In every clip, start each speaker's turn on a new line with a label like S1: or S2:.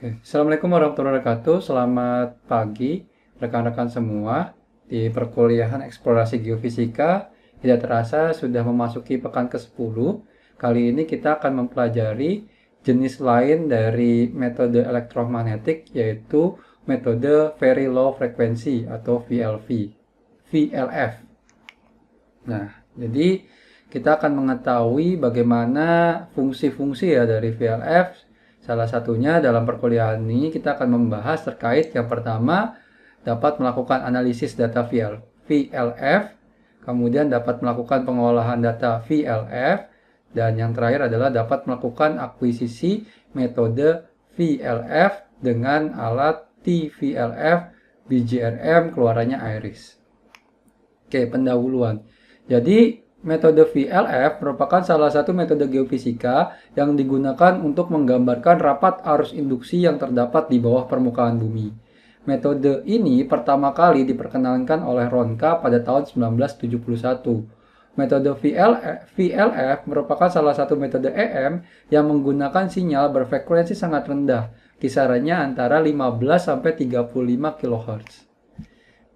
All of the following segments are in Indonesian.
S1: Oke. Assalamualaikum warahmatullahi wabarakatuh. Selamat pagi rekan-rekan semua di perkuliahan eksplorasi geofisika. Tidak terasa sudah memasuki pekan ke-10. Kali ini kita akan mempelajari jenis lain dari metode elektromagnetik yaitu metode very low frequency atau VLV. VLF. Nah, jadi kita akan mengetahui bagaimana fungsi-fungsi ya dari VLF Salah satunya dalam perkuliahan ini kita akan membahas terkait yang pertama dapat melakukan analisis data VL, VLF, kemudian dapat melakukan pengolahan data VLF, dan yang terakhir adalah dapat melakukan akuisisi metode VLF dengan alat TVLF BGRM keluarannya Iris. Oke, pendahuluan. Jadi Metode VLF merupakan salah satu metode geofisika yang digunakan untuk menggambarkan rapat arus induksi yang terdapat di bawah permukaan bumi. Metode ini pertama kali diperkenalkan oleh Ronka pada tahun 1971. Metode VLF, VLF merupakan salah satu metode EM yang menggunakan sinyal berfrekuensi sangat rendah, kisarannya antara 15 sampai 35 kHz.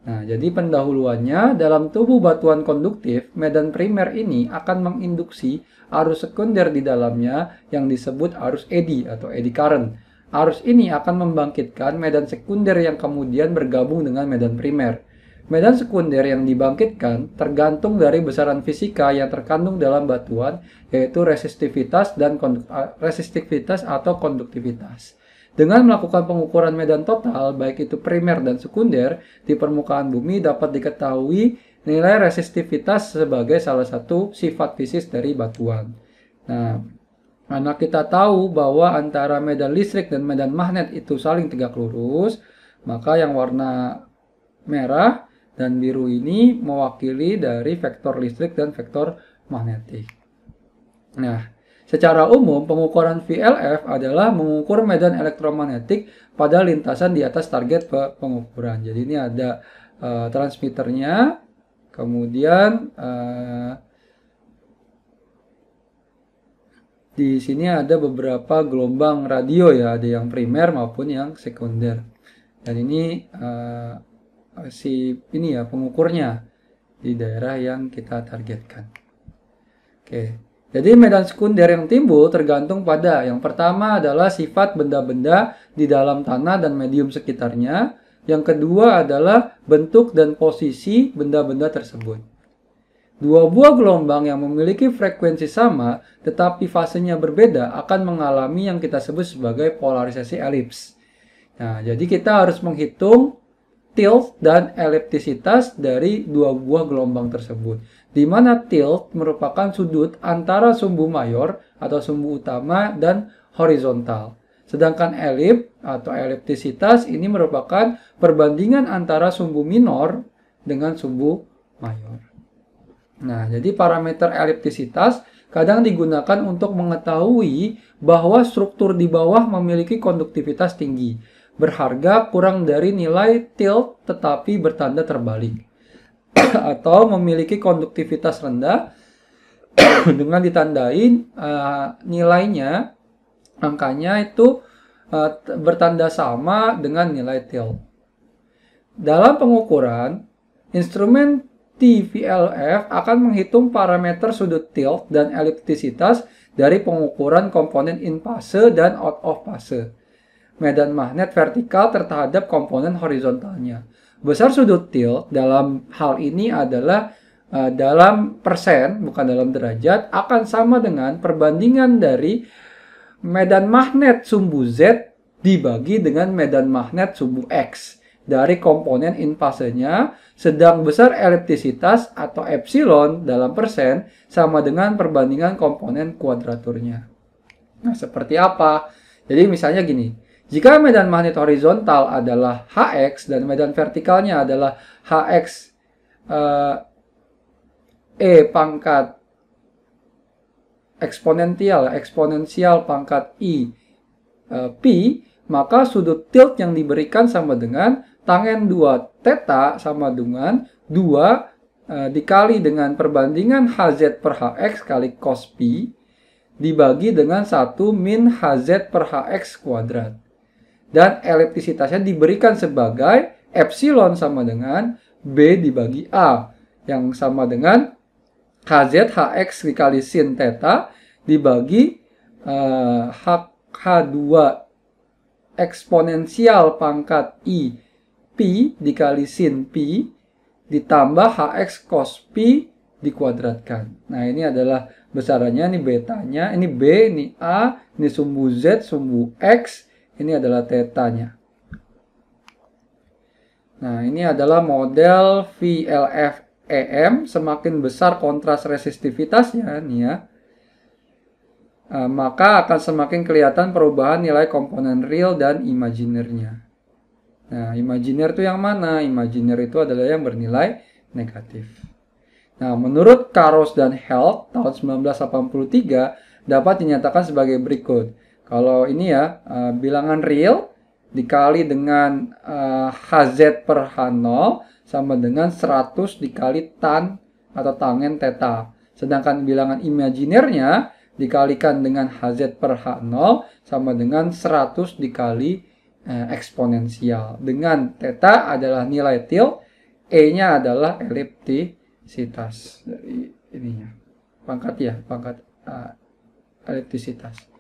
S1: Nah, jadi pendahuluannya dalam tubuh batuan konduktif, medan primer ini akan menginduksi arus sekunder di dalamnya yang disebut arus eddy atau eddy current. Arus ini akan membangkitkan medan sekunder yang kemudian bergabung dengan medan primer. Medan sekunder yang dibangkitkan tergantung dari besaran fisika yang terkandung dalam batuan, yaitu resistivitas dan resistivitas atau konduktivitas. Dengan melakukan pengukuran medan total, baik itu primer dan sekunder, di permukaan bumi dapat diketahui nilai resistivitas sebagai salah satu sifat fisik dari batuan. Nah, karena kita tahu bahwa antara medan listrik dan medan magnet itu saling tegak lurus, maka yang warna merah dan biru ini mewakili dari vektor listrik dan vektor magnetik. Nah, Secara umum, pengukuran VLF adalah mengukur medan elektromagnetik pada lintasan di atas target pengukuran. Jadi ini ada uh, transmitternya, kemudian uh, di sini ada beberapa gelombang radio ya, ada yang primer maupun yang sekunder. Dan ini uh, si ini ya pengukurnya di daerah yang kita targetkan. Oke. Okay. Jadi medan sekunder yang timbul tergantung pada yang pertama adalah sifat benda-benda di dalam tanah dan medium sekitarnya. Yang kedua adalah bentuk dan posisi benda-benda tersebut. Dua buah gelombang yang memiliki frekuensi sama tetapi fasenya berbeda akan mengalami yang kita sebut sebagai polarisasi elips. Nah, jadi kita harus menghitung tilt dan eliptisitas dari dua buah gelombang tersebut di mana tilt merupakan sudut antara sumbu mayor atau sumbu utama dan horizontal. Sedangkan elip atau eliptisitas ini merupakan perbandingan antara sumbu minor dengan sumbu mayor. Nah, jadi parameter eliptisitas kadang digunakan untuk mengetahui bahwa struktur di bawah memiliki konduktivitas tinggi, berharga kurang dari nilai tilt tetapi bertanda terbalik. atau memiliki konduktivitas rendah dengan ditandai uh, eh, nilainya angkanya itu uh, bertanda sama dengan nilai TIL. Dalam pengukuran, instrumen TVLF akan menghitung parameter sudut tilt dan eliptisitas dari pengukuran komponen in fase dan out of fase. Medan magnet vertikal terhadap komponen horizontalnya besar sudut tilt dalam hal ini adalah uh, dalam persen bukan dalam derajat akan sama dengan perbandingan dari medan magnet sumbu Z dibagi dengan medan magnet sumbu X dari komponen impasenya sedang besar eliptisitas atau epsilon dalam persen sama dengan perbandingan komponen kuadraturnya. Nah, seperti apa? Jadi misalnya gini, jika medan magnet horizontal adalah HX dan medan vertikalnya adalah HX uh, eh, E pangkat eksponensial, eksponensial pangkat I uh, P, maka sudut tilt yang diberikan sama dengan tangen 2 teta sama dengan 2 uh, eh, dikali dengan perbandingan HZ per HX kali cos P dibagi dengan 1 min HZ per HX kuadrat dan eliptisitasnya diberikan sebagai epsilon sama dengan B dibagi A yang sama dengan KZ HX dikali sin theta dibagi uh, eh, H2 eksponensial pangkat I Pi dikali sin Pi ditambah HX cos Pi dikuadratkan. Nah, ini adalah besarannya, ini betanya, ini B, ini A, ini sumbu Z, sumbu X, ini adalah tetanya. Nah, ini adalah model vlf VLFEM. Semakin besar kontras resistivitasnya, nih ya, eh, maka akan semakin kelihatan perubahan nilai komponen real dan imajinernya. Nah, imajiner itu yang mana? Imajiner itu adalah yang bernilai negatif. Nah, menurut Karos dan Held tahun 1983 dapat dinyatakan sebagai berikut. Kalau ini ya, uh, bilangan real dikali dengan uh, eh, HZ per H0 sama dengan 100 dikali tan atau tangen theta. Sedangkan bilangan imajinernya dikalikan dengan HZ per H0 sama dengan 100 dikali uh, eksponensial. Dengan theta adalah nilai til, E-nya adalah eliptisitas dari ininya. Pangkat ya, pangkat uh, eliptisitas.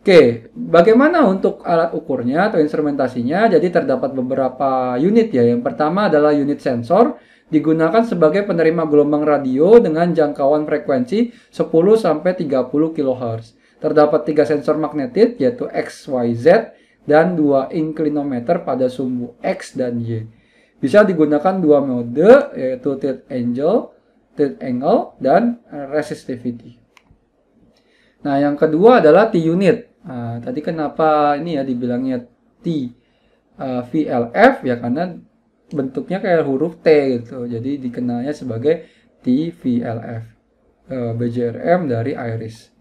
S1: Oke, bagaimana untuk alat ukurnya atau instrumentasinya? Jadi terdapat beberapa unit ya. Yang pertama adalah unit sensor digunakan sebagai penerima gelombang radio dengan jangkauan frekuensi 10 sampai 30 kHz. Terdapat tiga sensor magnetik yaitu X, Y, Z dan dua inclinometer pada sumbu X dan Y. Bisa digunakan dua mode yaitu tilt angle, tilt angle dan resistivity. Nah, yang kedua adalah T-unit Ah, tadi kenapa ini ya dibilangnya T uh, ah, VLF ya karena bentuknya kayak huruf T gitu. Jadi dikenalnya sebagai TVLF uh, ah, BJRM dari Iris.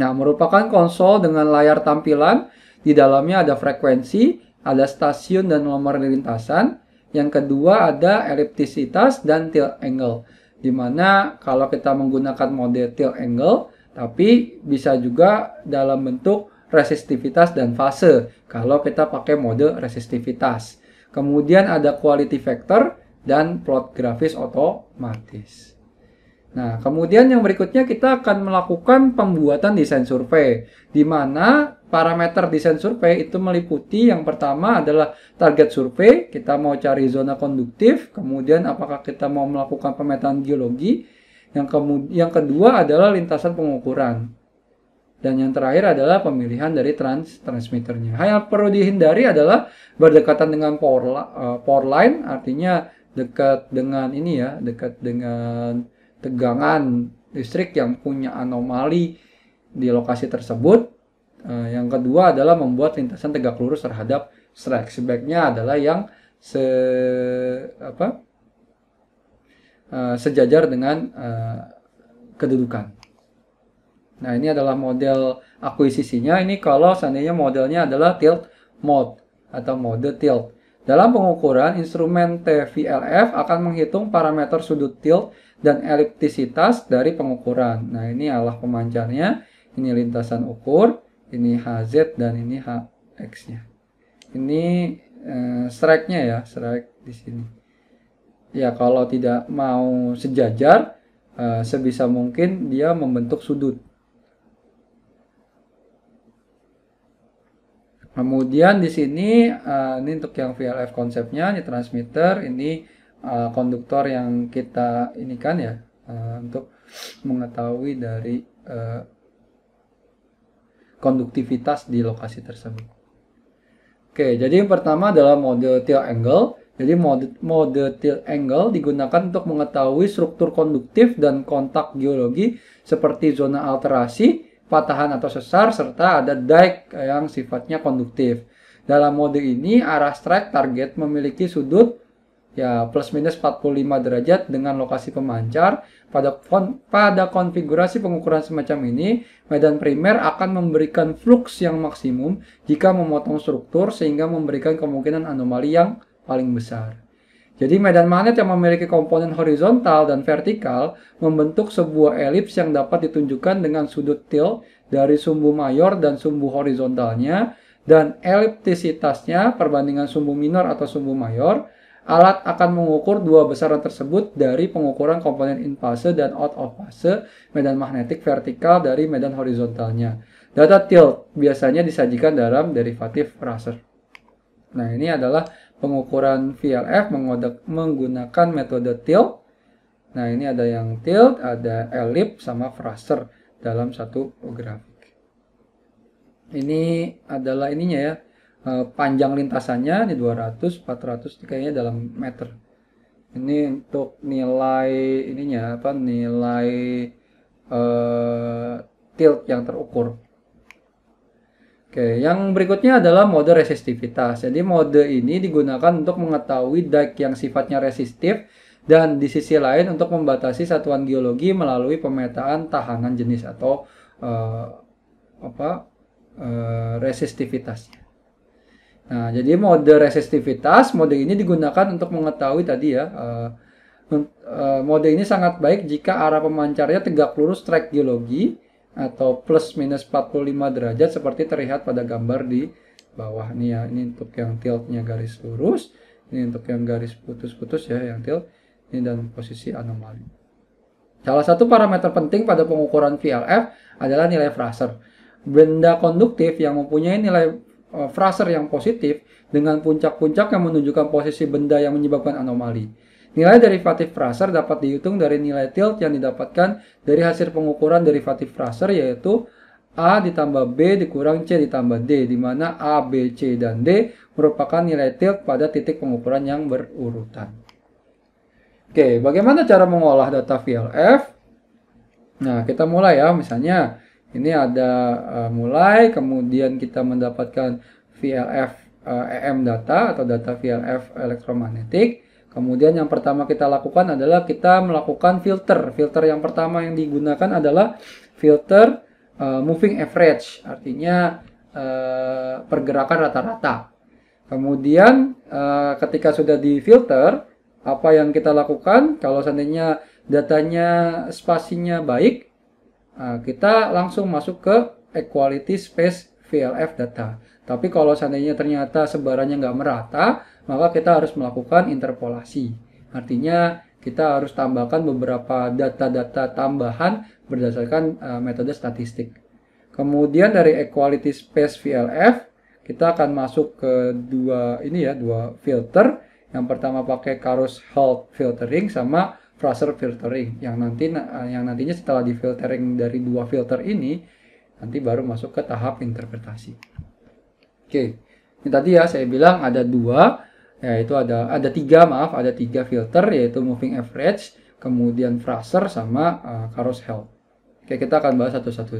S1: Nah, merupakan konsol dengan layar tampilan di dalamnya ada frekuensi, ada stasiun dan nomor lintasan. Yang kedua ada eliptisitas dan tilt angle. Dimana kalau kita menggunakan mode tilt angle, tapi bisa juga dalam bentuk resistivitas dan fase kalau kita pakai mode resistivitas. Kemudian ada quality factor dan plot grafis otomatis. Nah, kemudian yang berikutnya kita akan melakukan pembuatan desain survei, di mana parameter desain survei itu meliputi yang pertama adalah target survei, kita mau cari zona konduktif, kemudian apakah kita mau melakukan pemetaan geologi, yang, yang kedua adalah lintasan pengukuran. Dan yang terakhir adalah pemilihan dari trans transmitternya. Hal yang perlu dihindari adalah berdekatan dengan power, uh, power line, artinya dekat dengan ini ya, dekat dengan tegangan listrik yang punya anomali di lokasi tersebut. Uh, yang kedua adalah membuat lintasan tegak lurus terhadap strike. Sebaiknya adalah yang se apa Eh, sejajar dengan uh, kedudukan. Nah, ini adalah model akuisisinya. Ini kalau seandainya modelnya adalah tilt mode atau mode tilt. Dalam pengukuran, instrumen TVLF akan menghitung parameter sudut tilt dan eliptisitas dari pengukuran. Nah, ini alah pemancarnya, ini lintasan ukur, ini HZ, dan ini HX-nya. Ini uh, strike-nya ya, strike di sini ya kalau tidak mau sejajar uh, sebisa mungkin dia membentuk sudut kemudian di sini uh, ini untuk yang VLF konsepnya ini transmitter ini uh, konduktor yang kita ini kan ya uh, untuk mengetahui dari uh, konduktivitas di lokasi tersebut. Oke, jadi yang pertama adalah model tilt angle jadi mode, mode tilt angle digunakan untuk mengetahui struktur konduktif dan kontak geologi seperti zona alterasi, patahan atau sesar, serta ada dike yang sifatnya konduktif. Dalam mode ini, arah strike target memiliki sudut ya plus minus 45 derajat dengan lokasi pemancar. Pada, pada konfigurasi pengukuran semacam ini, medan primer akan memberikan flux yang maksimum jika memotong struktur sehingga memberikan kemungkinan anomali yang paling besar. Jadi medan magnet yang memiliki komponen horizontal dan vertikal membentuk sebuah elips yang dapat ditunjukkan dengan sudut tilt dari sumbu mayor dan sumbu horizontalnya dan eliptisitasnya perbandingan sumbu minor atau sumbu mayor. Alat akan mengukur dua besaran tersebut dari pengukuran komponen in fase dan out of fase medan magnetik vertikal dari medan horizontalnya. Data tilt biasanya disajikan dalam derivatif raster. Nah, ini adalah pengukuran VLF menggunakan metode tilt. Nah, ini ada yang tilt, ada elip, sama fraser dalam satu grafik. Ini adalah ininya ya, eh, panjang lintasannya di 200, 400, kayaknya dalam meter. Ini untuk nilai ininya apa nilai uh, tilt yang terukur. Oke, yang berikutnya adalah mode resistivitas. Jadi mode ini digunakan untuk mengetahui dike yang sifatnya resistif dan di sisi lain untuk membatasi satuan geologi melalui pemetaan tahanan jenis atau uh, apa uh, resistivitasnya. Nah, jadi mode resistivitas, mode ini digunakan untuk mengetahui tadi ya uh, mode ini sangat baik jika arah pemancarnya tegak lurus track geologi atau plus minus 45 derajat seperti terlihat pada gambar di bawah nih ya. Ini untuk yang tiltnya garis lurus, ini untuk yang garis putus-putus ya yang tilt, ini dan posisi anomali. Salah satu parameter penting pada pengukuran VLF adalah nilai Fraser. Benda konduktif yang mempunyai nilai eh, Fraser yang positif dengan puncak-puncak yang menunjukkan posisi benda yang menyebabkan anomali. Nilai derivatif Fraser dapat dihitung dari nilai tilt yang didapatkan dari hasil pengukuran derivatif Fraser yaitu A ditambah B dikurang C ditambah D, di mana A, B, C, dan D merupakan nilai tilt pada titik pengukuran yang berurutan. Oke, bagaimana cara mengolah data VLF? Nah, kita mulai ya, misalnya ini ada uh, mulai, kemudian kita mendapatkan VLF uh, e, EM data atau data VLF elektromagnetik Kemudian yang pertama kita lakukan adalah kita melakukan filter. Filter yang pertama yang digunakan adalah filter uh, moving average, artinya uh, pergerakan rata-rata. Kemudian uh, ketika sudah di filter, apa yang kita lakukan? Kalau seandainya datanya spasinya baik, uh, kita langsung masuk ke equality space VLF data. Tapi kalau seandainya ternyata sebarannya nggak merata, maka kita harus melakukan interpolasi. Artinya kita harus tambahkan beberapa data-data tambahan berdasarkan uh, metode statistik. Kemudian dari equality space VLF kita akan masuk ke dua ini ya, dua filter. Yang pertama pakai Karus hall filtering sama Fraser filtering. Yang nanti eh, yang nantinya setelah di filtering dari dua filter ini nanti baru masuk ke tahap interpretasi. Oke, ini tadi ya saya bilang ada dua, yaitu ada ada tiga maaf, ada tiga filter yaitu moving average, kemudian fraser sama uh, health. Oke, kita akan bahas satu-satu.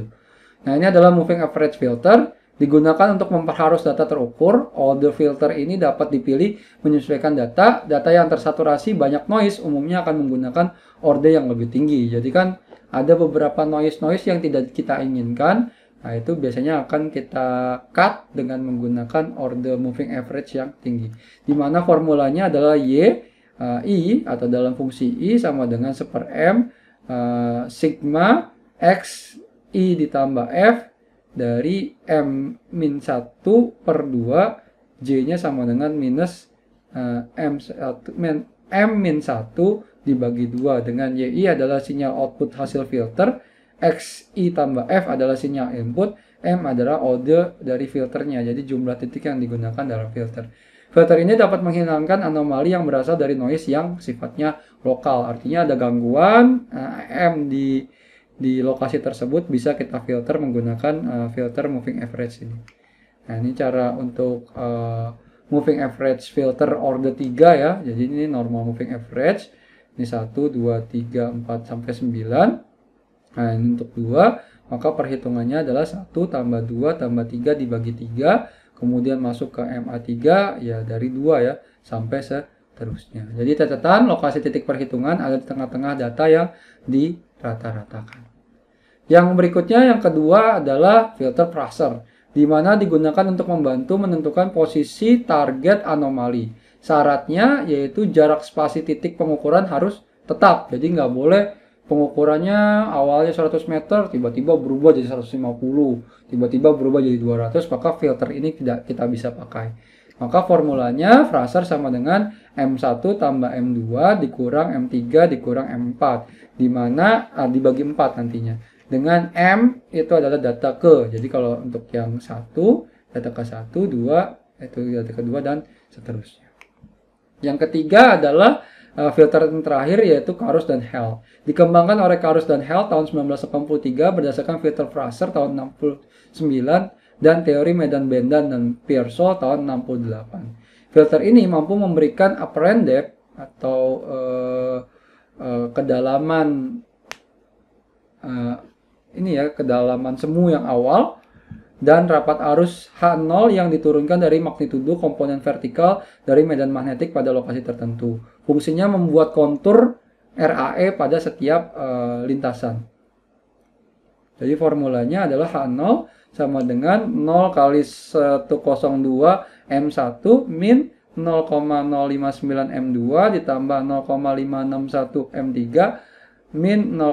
S1: Nah ini adalah moving average filter digunakan untuk memperharus data terukur. the filter ini dapat dipilih menyesuaikan data. Data yang tersaturasi banyak noise umumnya akan menggunakan order yang lebih tinggi. Jadi kan ada beberapa noise-noise yang tidak kita inginkan Nah, itu biasanya akan kita cut dengan menggunakan order moving average yang tinggi. Di mana formulanya adalah Y, uh, I, atau dalam fungsi I sama dengan 1 per M, uh, sigma X, I ditambah F, dari M min 1 per 2, J-nya sama dengan minus uh, m min, M min 1 dibagi 2 dengan YI adalah sinyal output hasil filter XI tambah F adalah sinyal input, M adalah order dari filternya, jadi jumlah titik yang digunakan dalam filter. Filter ini dapat menghilangkan anomali yang berasal dari noise yang sifatnya lokal, artinya ada gangguan eh, M di di lokasi tersebut bisa kita filter menggunakan uh, filter moving average ini. Nah, ini cara untuk uh, moving average filter order 3 ya. Jadi ini normal moving average. Ini 1 2 3 4 sampai 9. Nah, ini untuk 2, maka perhitungannya adalah 1 tambah 2 tambah 3 dibagi 3, kemudian masuk ke MA3, ya dari 2 ya, sampai seterusnya. Jadi catatan lokasi titik perhitungan ada di tengah-tengah data yang dirata-ratakan. Yang berikutnya, yang kedua adalah filter pressure di mana digunakan untuk membantu menentukan posisi target anomali. Syaratnya yaitu jarak spasi titik pengukuran harus tetap, jadi nggak boleh pengukurannya awalnya 100 meter tiba-tiba berubah jadi 150 tiba-tiba berubah jadi 200 maka filter ini tidak kita bisa pakai maka formulanya Fraser sama dengan M1 tambah M2 dikurang M3 dikurang M4 dimana ah, dibagi 4 nantinya dengan M itu adalah data ke jadi kalau untuk yang 1 data ke 1 2 itu data ke 2 dan seterusnya yang ketiga adalah Eh, filter yang terakhir yaitu Karus dan Hell. Dikembangkan oleh Karus dan Hell tahun 1983 berdasarkan filter Fraser tahun 69 dan teori Medan Bendan dan Pearsall tahun 68. Filter ini mampu memberikan apparent depth atau uh, uh, kedalaman uh, ini ya kedalaman semu yang awal dan rapat arus H0 yang diturunkan dari magnitudo komponen vertikal dari medan magnetik pada lokasi tertentu. Fungsinya membuat kontur RAE pada setiap e, lintasan. Jadi formulanya adalah H0 sama dengan 0 kali 102 M1 min 0,059 M2 ditambah 0,561 M3 min 0,561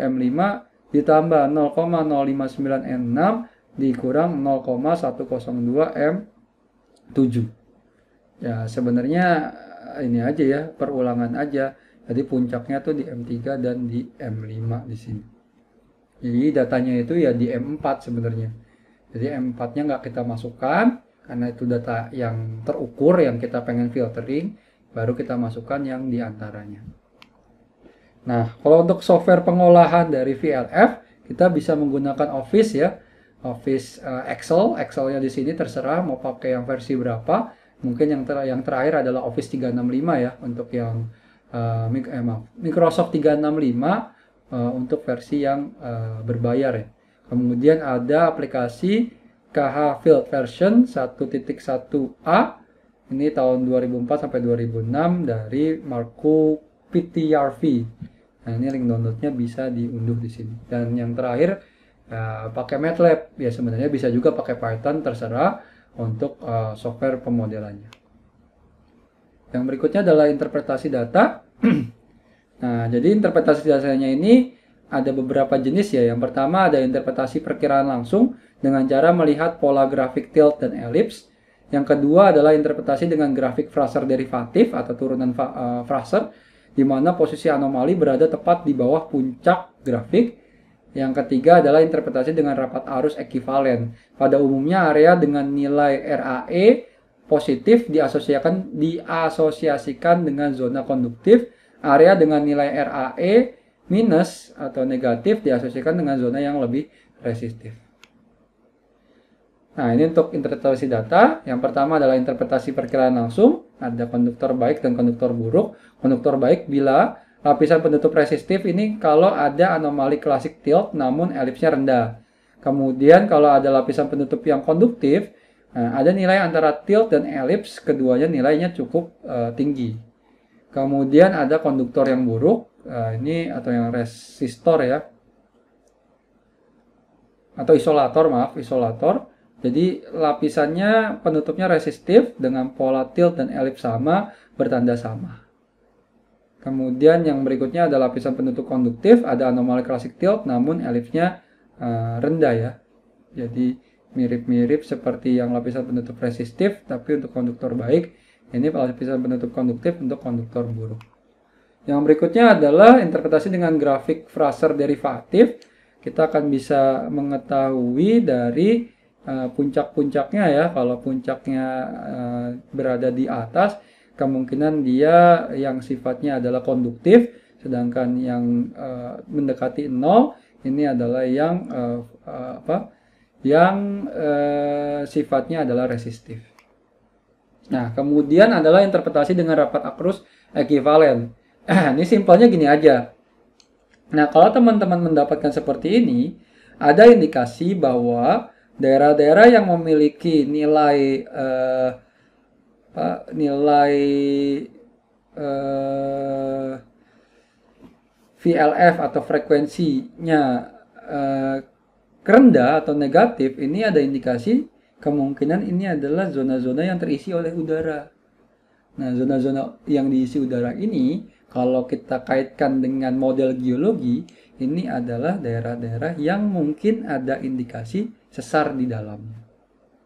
S1: M5 ditambah 0,059n6 dikurang 0,102 M 7 ya sebenarnya eh, ini aja ya perulangan aja jadi puncaknya tuh di M3 dan di M5 di sini jadi datanya itu ya di M4 sebenarnya jadi M4 nya nggak kita masukkan karena itu data yang terukur yang kita pengen filtering baru kita masukkan yang diantaranya Nah, kalau untuk software pengolahan dari VLF, kita bisa menggunakan Office ya. Office uh, Excel, Excelnya di sini terserah mau pakai yang versi berapa. Mungkin yang ter yang terakhir adalah Office 365 ya untuk yang uh, eh, eh Microsoft 365 uh, eh, untuk versi yang uh, berbayar ya. Kemudian ada aplikasi KH Field version 1.1a ini tahun 2004 sampai 2006 dari Marco PTRV. Nah ini link downloadnya bisa diunduh di sini. Dan yang terakhir uh, pakai MATLAB ya sebenarnya bisa juga pakai Python terserah untuk uh, software pemodelannya. Yang berikutnya adalah interpretasi data. nah jadi interpretasi dasarnya ini ada beberapa jenis ya. Yang pertama ada interpretasi perkiraan langsung dengan cara melihat pola grafik tilt dan ellipse. Yang kedua adalah interpretasi dengan grafik Fraser derivatif atau turunan eh, Fraser di mana posisi anomali berada tepat di bawah puncak grafik. Yang ketiga adalah interpretasi dengan rapat arus ekivalen. Pada umumnya area dengan nilai RAE positif diasosiasikan diasosiasikan dengan zona konduktif, area dengan nilai RAE minus atau negatif diasosiasikan dengan zona yang lebih resistif. Nah, ini untuk interpretasi data. Yang pertama adalah interpretasi perkiraan langsung. Ada konduktor baik dan konduktor buruk. Konduktor baik bila lapisan penutup resistif ini kalau ada anomali klasik tilt namun elipsnya rendah. Kemudian kalau ada lapisan penutup yang konduktif, eh, ada nilai antara tilt dan elips, keduanya nilainya cukup uh, tinggi. Kemudian ada konduktor yang buruk, uh, ini atau yang resistor ya. Atau isolator, maaf, isolator jadi lapisannya penutupnya resistif dengan pola tilt dan elips sama, bertanda sama. Kemudian yang berikutnya ada lapisan penutup konduktif, ada anomali klasik tilt namun elipsnya uh, eh, rendah ya. Jadi mirip-mirip seperti yang lapisan penutup resistif tapi untuk konduktor baik, ini lapisan penutup konduktif untuk konduktor buruk. Yang berikutnya adalah interpretasi dengan grafik fraser derivatif. Kita akan bisa mengetahui dari Eh, puncak-puncaknya ya kalau puncaknya eh, berada di atas kemungkinan dia yang sifatnya adalah konduktif sedangkan yang eh, mendekati nol ini adalah yang apa yang sifatnya adalah resistif. Nah, kemudian adalah interpretasi dengan rapat akrus ekivalen. ini simpelnya gini aja. Nah, kalau teman-teman mendapatkan seperti ini, ada indikasi bahwa daerah-daerah yang memiliki nilai eh, apa, nilai eh, VLF atau frekuensinya eh, rendah atau negatif ini ada indikasi kemungkinan ini adalah zona-zona yang terisi oleh udara. Nah, zona-zona yang diisi udara ini kalau kita kaitkan dengan model geologi ini adalah daerah-daerah yang mungkin ada indikasi sesar di dalamnya.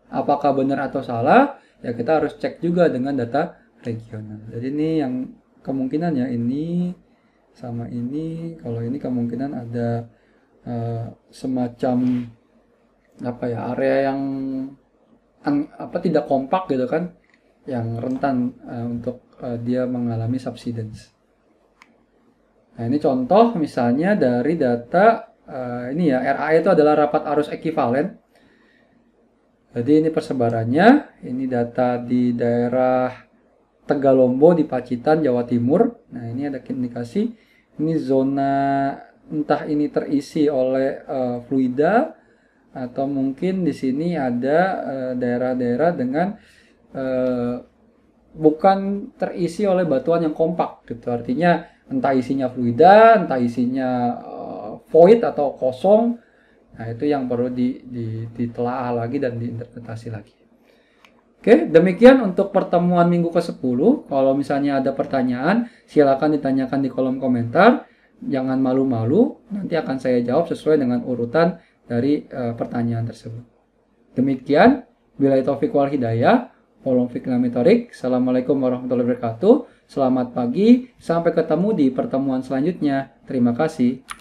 S1: Apakah benar atau salah? Ya kita harus cek juga dengan data regional. Jadi ini yang kemungkinan ya ini sama ini, kalau ini kemungkinan ada uh, semacam apa ya area yang an, apa tidak kompak gitu kan, yang rentan uh, untuk uh, dia mengalami subsidence. Nah, ini contoh misalnya dari data uh, ini ya, RAE itu adalah rapat arus ekivalen. Jadi ini persebarannya, ini data di daerah Tegalombo di Pacitan, Jawa Timur. Nah, ini ada indikasi ini zona entah ini terisi oleh uh, fluida atau mungkin di sini ada eh, daerah-daerah uh, dengan uh, bukan terisi oleh batuan yang kompak gitu. Artinya entah isinya fluida, entah isinya uh, void atau kosong. Nah, itu yang perlu di, di, ditelaah lagi dan diinterpretasi lagi. Oke, demikian untuk pertemuan minggu ke-10. Kalau misalnya ada pertanyaan, silakan ditanyakan di kolom komentar. Jangan malu-malu, nanti akan saya jawab sesuai dengan urutan dari uh, pertanyaan tersebut. Demikian, bila taufik wal hidayah, Polong Fikna Assalamualaikum warahmatullahi wabarakatuh. Selamat pagi, sampai ketemu di pertemuan selanjutnya. Terima kasih.